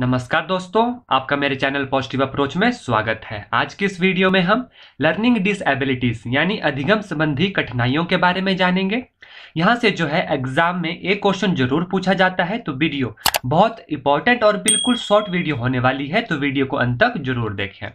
नमस्कार दोस्तों आपका मेरे चैनल पॉजिटिव अप्रोच में स्वागत है आज की इस वीडियो में हम लर्निंग डिसएबिलिटीज यानी अधिगम संबंधी कठिनाइयों के बारे में जानेंगे यहाँ से जो है एग्जाम में एक क्वेश्चन जरूर पूछा जाता है तो वीडियो बहुत इंपॉर्टेंट और बिल्कुल शॉर्ट वीडियो होने वाली है तो वीडियो को अंत तक जरूर देखें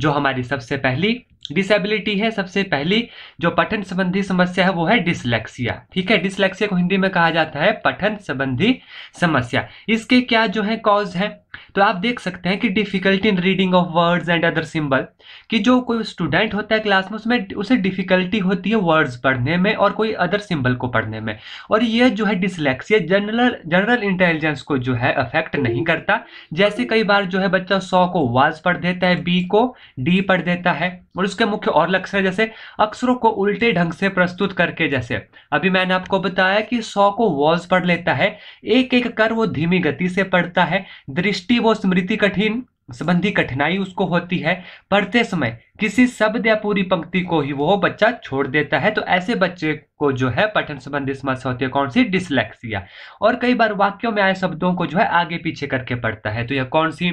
जो हमारी सबसे पहली डिसेबिलिटी है सबसे पहली जो पठन संबंधी समस्या है वो है डिसलेक्सिया ठीक है डिसलेक्सिया को हिंदी में कहा जाता है पठन संबंधी समस्या इसके क्या जो है कॉज है तो आप देख सकते हैं कि difficulty in reading of words and other symbol कि जो कोई स्टूडेंट होता है क्लास में उसमें उसे डिफ़िकल्टी होती है वर्ड्स पढ़ने में और कोई अदर सिंबल को पढ़ने में और ये जो है डिसलेक्सिया जनरल जनरल इंटेलिजेंस को जो है अफेक्ट नहीं करता जैसे कई बार जो है बच्चा सौ को वाज पढ़ देता है बी को डी पढ़ देता है और उसके मुख्य और लक्षण जैसे अक्षरों को उल्टे ढंग से प्रस्तुत करके जैसे अभी मैंने आपको बताया कि सौ को वॉज पढ़ लेता है एक एक कर वो धीमी गति से पढ़ता है दृष्टि वो स्मृति कठिन संबंधी कठिनाई उसको होती है पढ़ते समय किसी शब्द या पूरी पंक्ति को ही वो बच्चा छोड़ देता है तो ऐसे बच्चे को जो है पठन संबंधी समस्या होती है कौन सी डिसलेक्सिया और कई बार वाक्यों में आए शब्दों को जो है आगे पीछे करके पढ़ता है तो यह कौन सी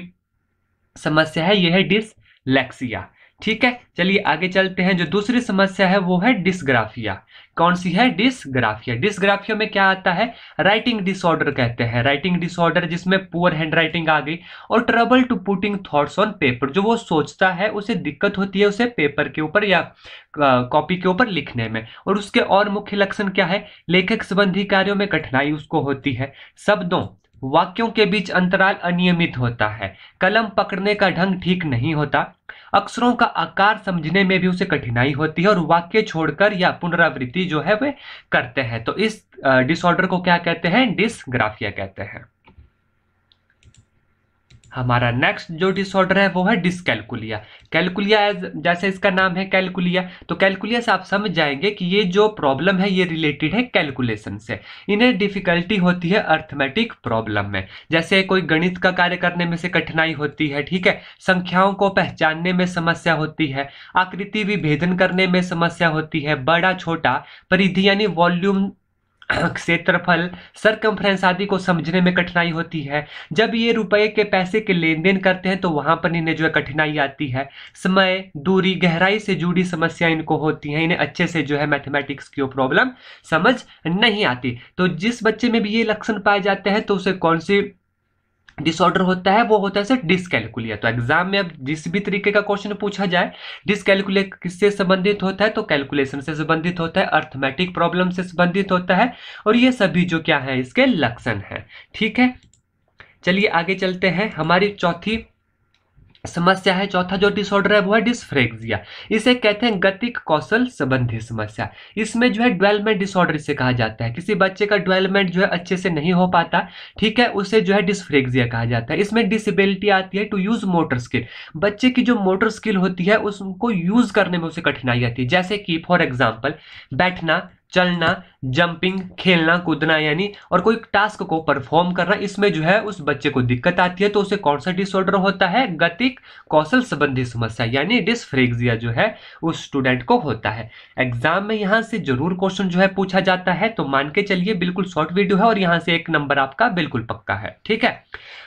समस्या है यह है डिसलेक्सिया ठीक है चलिए आगे चलते हैं जो दूसरी समस्या है वो है डिस्ग्राफिया कौन सी है डिस्ग्राफिया डिस्ग्राफिया में क्या आता है राइटिंग डिसऑर्डर कहते हैं राइटिंग डिसऑर्डर जिसमें पुअर हैंड राइटिंग आ गई और trouble to putting thoughts on paper जो वो सोचता है उसे दिक्कत होती है उसे पेपर के ऊपर या कॉपी के ऊपर लिखने में और उसके और मुख्य लक्षण क्या है लेखक संबंधी कार्यों में कठिनाई उसको होती है शब्दों वाक्यों के बीच अंतराल अनियमित होता है कलम पकड़ने का ढंग ठीक नहीं होता अक्षरों का आकार समझने में भी उसे कठिनाई होती है और वाक्य छोड़कर या पुनरावृत्ति जो है वे करते हैं तो इस डिसऑर्डर को क्या कहते हैं डिसग्राफिया कहते हैं हमारा नेक्स्ट जो डिसऑर्डर है वो है डिसकैलकुलिया कैलकुलिया जैसे इसका नाम है कैलकुलिया तो कैलकुलिया से आप समझ जाएंगे कि ये जो प्रॉब्लम है ये रिलेटेड है कैलकुलेशन से इन्हें डिफिकल्टी होती है अर्थमेटिक प्रॉब्लम में जैसे कोई गणित का कार्य करने में से कठिनाई होती है ठीक है संख्याओं को पहचानने में समस्या होती है आकृति विभेदन करने में समस्या होती है बड़ा छोटा परिधि यानी वॉल्यूम क्षेत्रफल सरकमफ्रेंस आदि को समझने में कठिनाई होती है जब ये रुपए के पैसे के लेन देन करते हैं तो वहाँ पर इन्हें जो है कठिनाई आती है समय दूरी गहराई से जुड़ी समस्या इनको होती हैं इन्हें अच्छे से जो है मैथमेटिक्स की प्रॉब्लम समझ नहीं आती तो जिस बच्चे में भी ये लक्षण पाए जाते हैं तो उसे कौन सी डिसऑर्डर होता है वो होता है सर डिसकैलकुलिया तो एग्जाम में अब जिस भी तरीके का क्वेश्चन पूछा जाए डिसकैलकुलिया किससे संबंधित होता है तो कैलकुलेशन से संबंधित होता है अर्थमेटिक प्रॉब्लम से संबंधित होता है और ये सभी जो क्या है इसके लक्षण हैं ठीक है चलिए आगे चलते हैं हमारी चौथी समस्या है चौथा जो डिसऑर्डर है वो है डिसफ्रेक्सिया इसे कहते हैं गतिक कौशल संबंधी समस्या इसमें जो है डेवलपमेंट डिसऑर्डर इसे कहा जाता है किसी बच्चे का डेवलपमेंट जो है अच्छे से नहीं हो पाता ठीक है उसे जो है डिसफ्रेक्सिया कहा जाता है इसमें डिसेबिलिटी आती है टू यूज मोटर स्किल बच्चे की जो मोटर स्किल होती है उसको यूज करने में उसे कठिनाई आती है जैसे कि फॉर एग्जाम्पल बैठना चलना जंपिंग खेलना कूदना यानी और कोई टास्क को परफॉर्म करना इसमें जो है उस बच्चे को दिक्कत आती है तो उसे कौन सा डिसऑर्डर होता है गतिक कौशल संबंधी समस्या यानी डिस्फ्रेक्सिया जो है उस स्टूडेंट को होता है एग्जाम में यहाँ से जरूर क्वेश्चन जो है पूछा जाता है तो मान के चलिए बिल्कुल शॉर्ट वीडियो है और यहाँ से एक नंबर आपका बिल्कुल पक्का है ठीक है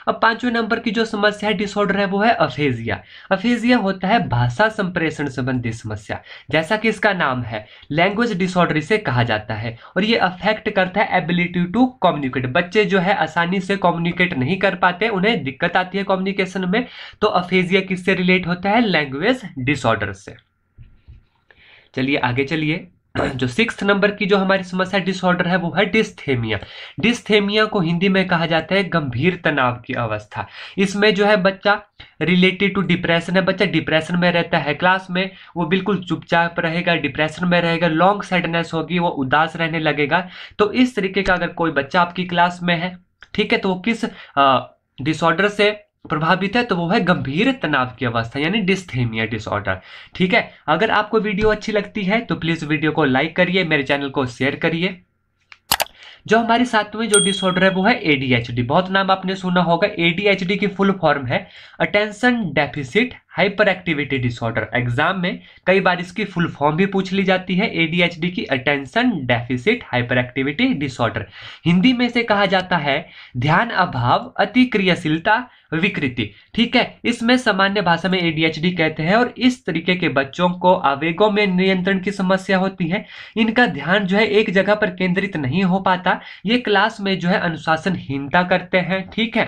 अब पांचवें नंबर की जो समस्या है डिसऑर्डर है वो है अफेजिया अफेजिया होता है भाषा संप्रेषण संबंधी समस्या जैसा कि इसका नाम है लैंग्वेज डिसऑर्डर इसे कहा कहा जाता है और ये अफेक्ट करता है एबिलिटी टू कम्युनिकेट बच्चे जो है आसानी से कम्युनिकेट नहीं कर पाते उन्हें दिक्कत आती है कम्युनिकेशन में तो अफेजिया किससे रिलेट होता है लैंग्वेज डिसऑर्डर से चलिए आगे चलिए जो सिक्स नंबर की जो हमारी समस्या डिसऑर्डर है वो है डिस्थेमिया डिस्थेमिया को हिंदी में कहा जाता है गंभीर तनाव की अवस्था इसमें जो है बच्चा रिलेटेड टू डिप्रेशन है बच्चा डिप्रेशन में रहता है क्लास में वो बिल्कुल चुपचाप रहेगा डिप्रेशन में रहेगा लॉन्ग सैडनेस होगी वो उदास रहने लगेगा तो इस तरीके का अगर कोई बच्चा आपकी क्लास में है ठीक है तो वो किस डिसऑर्डर से प्रभावित है तो वो है गंभीर तनाव की अवस्था यानी डिस्थेमिया डिसऑर्डर ठीक है अगर आपको वीडियो अच्छी लगती है तो प्लीज़ वीडियो को लाइक करिए मेरे चैनल को शेयर करिए जो हमारे सातवें जो डिसऑर्डर है वो है एडीएचडी बहुत नाम आपने सुना होगा एडीएचडी की फुल फॉर्म है attention deficit hyper activity disorder exam में कई बार इसकी फुल फॉर्म भी पूछ ली जाती है एडीएचडी की attention deficit hyper activity disorder Hindi में से कहा जाता है ध्यान अभाव अति क्रियाशीलता विकृति ठीक है इसमें सामान्य भाषा में एडीएचडी कहते हैं और इस तरीके के बच्चों को आवेगों में नियंत्रण की समस्या होती है इनका ध्यान जो है एक जगह पर केंद्रित नहीं हो पाता ये क्लास में जो है अनुशासनहीनता करते हैं ठीक है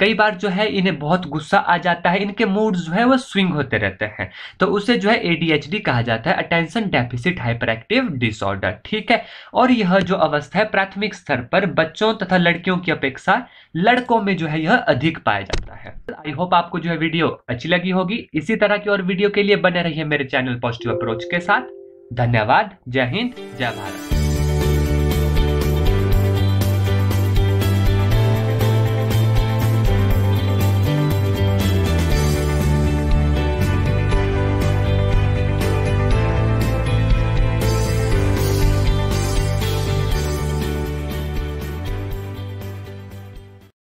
कई बार जो है इन्हें बहुत गुस्सा आ जाता है इनके मूड जो है वह स्विंग होते रहते हैं तो उसे जो है एडीएचडी कहा जाता है attention deficit hyper active disorder ठीक है और यह जो अवस्था है प्राथमिक स्तर पर बच्चों तथा लड़कियों की अपेक्षा लड़कों में जो है यह अधिक पाया जाता है आई होप आपको जो है वीडियो अच्छी लगी होगी इसी तरह की और वीडियो के लिए बने रहिए मेरे चैनल पॉजिटिव अप्रोच के साथ धन्यवाद जय हिंद जय भारत